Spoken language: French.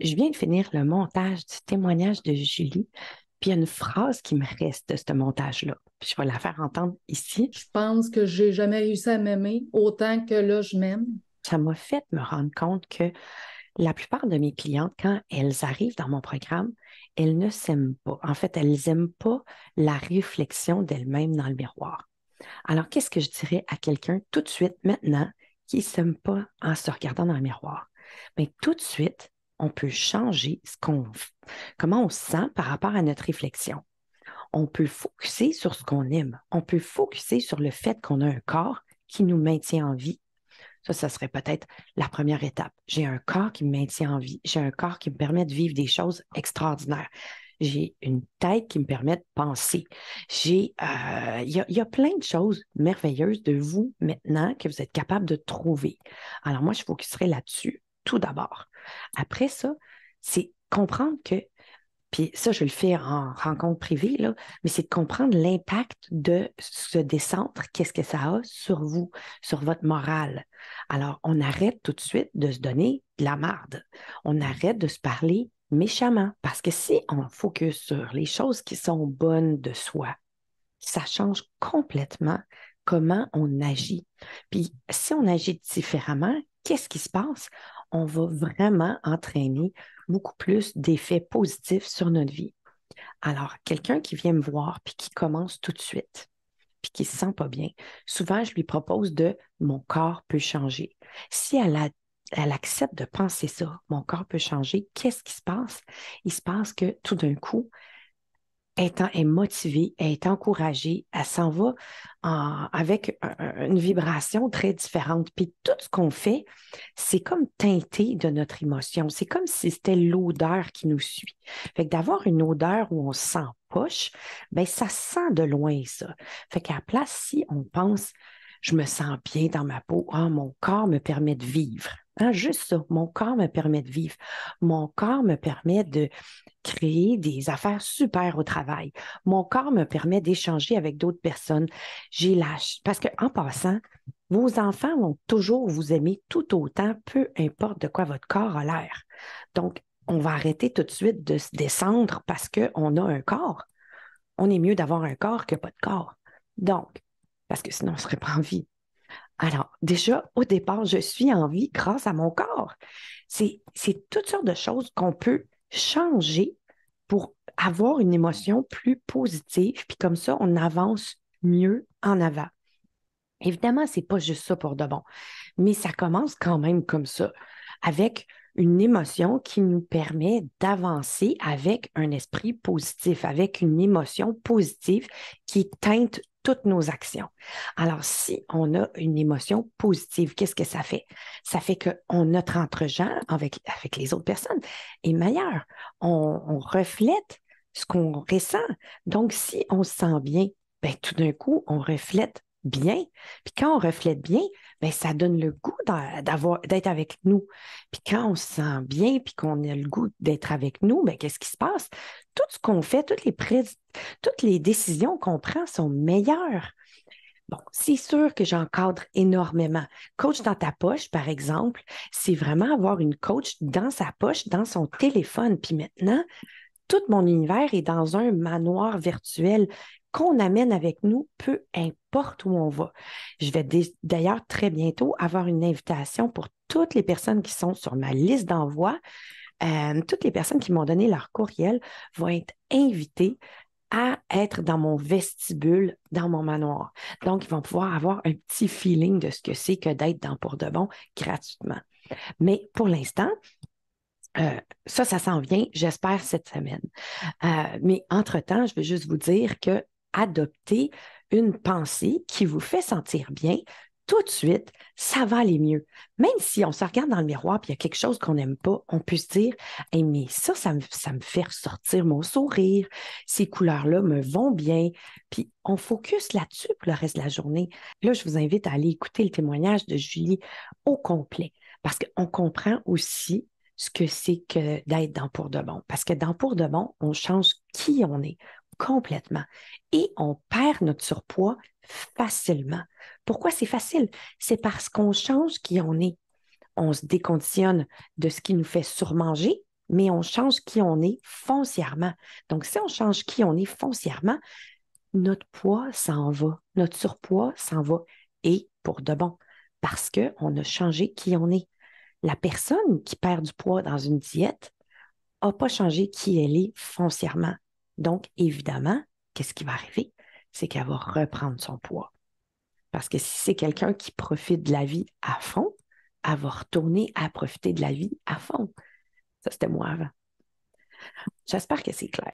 je viens de finir le montage du témoignage de Julie, puis il y a une phrase qui me reste de ce montage-là. Je vais la faire entendre ici. Je pense que j'ai jamais réussi à m'aimer autant que là, je m'aime. Ça m'a fait me rendre compte que la plupart de mes clientes, quand elles arrivent dans mon programme, elles ne s'aiment pas. En fait, elles n'aiment pas la réflexion d'elles-mêmes dans le miroir. Alors, qu'est-ce que je dirais à quelqu'un tout de suite maintenant qui ne s'aime pas en se regardant dans le miroir? Mais ben, tout de suite, on peut changer ce qu'on, comment on se sent par rapport à notre réflexion. On peut focuser sur ce qu'on aime. On peut focuser sur le fait qu'on a un corps qui nous maintient en vie. Ça, ça serait peut-être la première étape. J'ai un corps qui me maintient en vie. J'ai un corps qui me permet de vivre des choses extraordinaires. J'ai une tête qui me permet de penser. J'ai, euh, il y, y, a plein de choses merveilleuses de vous maintenant que vous êtes capable de trouver. Alors moi, je focuserai là-dessus tout d'abord. Après ça, c'est comprendre que, puis ça, je le fais en rencontre privée, mais c'est de comprendre l'impact de ce décentre, qu'est-ce que ça a sur vous, sur votre morale. Alors, on arrête tout de suite de se donner de la marde. On arrête de se parler méchamment. Parce que si on focus sur les choses qui sont bonnes de soi, ça change complètement comment on agit. Puis si on agit différemment, qu'est-ce qui se passe? on va vraiment entraîner beaucoup plus d'effets positifs sur notre vie. Alors, quelqu'un qui vient me voir puis qui commence tout de suite, puis qui se sent pas bien, souvent je lui propose de mon corps peut changer. Si elle, elle accepte de penser ça, mon corps peut changer, qu'est-ce qui se passe? Il se passe que tout d'un coup, est, motivée, elle est encouragée, elle s'en va avec une vibration très différente. Puis tout ce qu'on fait, c'est comme teinté de notre émotion. C'est comme si c'était l'odeur qui nous suit. Fait que d'avoir une odeur où on sent poche, ben, ça sent de loin ça. Fait qu'à la place, si on pense je me sens bien dans ma peau. Ah, mon corps me permet de vivre. Hein, juste ça, mon corps me permet de vivre. Mon corps me permet de créer des affaires super au travail. Mon corps me permet d'échanger avec d'autres personnes. J'ai lâche. Parce qu'en passant, vos enfants vont toujours vous aimer tout autant, peu importe de quoi votre corps a l'air. Donc, on va arrêter tout de suite de se descendre parce qu'on a un corps. On est mieux d'avoir un corps que pas de corps. Donc, parce que sinon, on ne serait pas en vie. Alors, déjà, au départ, je suis en vie grâce à mon corps. C'est toutes sortes de choses qu'on peut changer pour avoir une émotion plus positive, puis comme ça, on avance mieux en avant. Évidemment, ce n'est pas juste ça pour de bon, mais ça commence quand même comme ça, avec une émotion qui nous permet d'avancer avec un esprit positif, avec une émotion positive qui teinte toutes nos actions. Alors, si on a une émotion positive, qu'est-ce que ça fait? Ça fait que notre entre-gens avec, avec les autres personnes est meilleur. On, reflète ce qu'on ressent. Donc, si on se sent bien, ben, tout d'un coup, on reflète bien. Puis quand on reflète bien, bien ça donne le goût d'avoir, d'être avec nous. Puis quand on se sent bien, puis qu'on a le goût d'être avec nous, bien, qu'est-ce qui se passe? Tout ce qu'on fait, toutes les, toutes les décisions qu'on prend sont meilleures. Bon, c'est sûr que j'encadre énormément. Coach dans ta poche, par exemple, c'est vraiment avoir une coach dans sa poche, dans son téléphone. Puis maintenant, tout mon univers est dans un manoir virtuel qu'on amène avec nous, peu importe où on va. Je vais d'ailleurs très bientôt avoir une invitation pour toutes les personnes qui sont sur ma liste d'envoi. Euh, toutes les personnes qui m'ont donné leur courriel vont être invitées à être dans mon vestibule, dans mon manoir. Donc, ils vont pouvoir avoir un petit feeling de ce que c'est que d'être dans Pour de Bon gratuitement. Mais pour l'instant, euh, ça, ça s'en vient, j'espère, cette semaine. Euh, mais entre-temps, je veux juste vous dire que adopter une pensée qui vous fait sentir bien, tout de suite, ça va aller mieux. Même si on se regarde dans le miroir et il y a quelque chose qu'on n'aime pas, on peut se dire mais ça, ça me, ça me fait ressortir mon sourire, ces couleurs-là me vont bien. Puis on focus là-dessus pour le reste de la journée. Là, je vous invite à aller écouter le témoignage de Julie au complet parce qu'on comprend aussi ce que c'est que d'être dans pour de bon. Parce que dans pour de bon, on change qui on est, complètement. Et on perd notre surpoids facilement. Pourquoi c'est facile? C'est parce qu'on change qui on est. On se déconditionne de ce qui nous fait surmanger, mais on change qui on est foncièrement. Donc, si on change qui on est foncièrement, notre poids s'en va, notre surpoids s'en va, et pour de bon, parce qu'on a changé qui on est. La personne qui perd du poids dans une diète n'a pas changé qui elle est foncièrement. Donc, évidemment, qu'est-ce qui va arriver? C'est qu'elle va reprendre son poids. Parce que si c'est quelqu'un qui profite de la vie à fond, elle va retourner à profiter de la vie à fond. Ça, c'était moi avant. J'espère que c'est clair.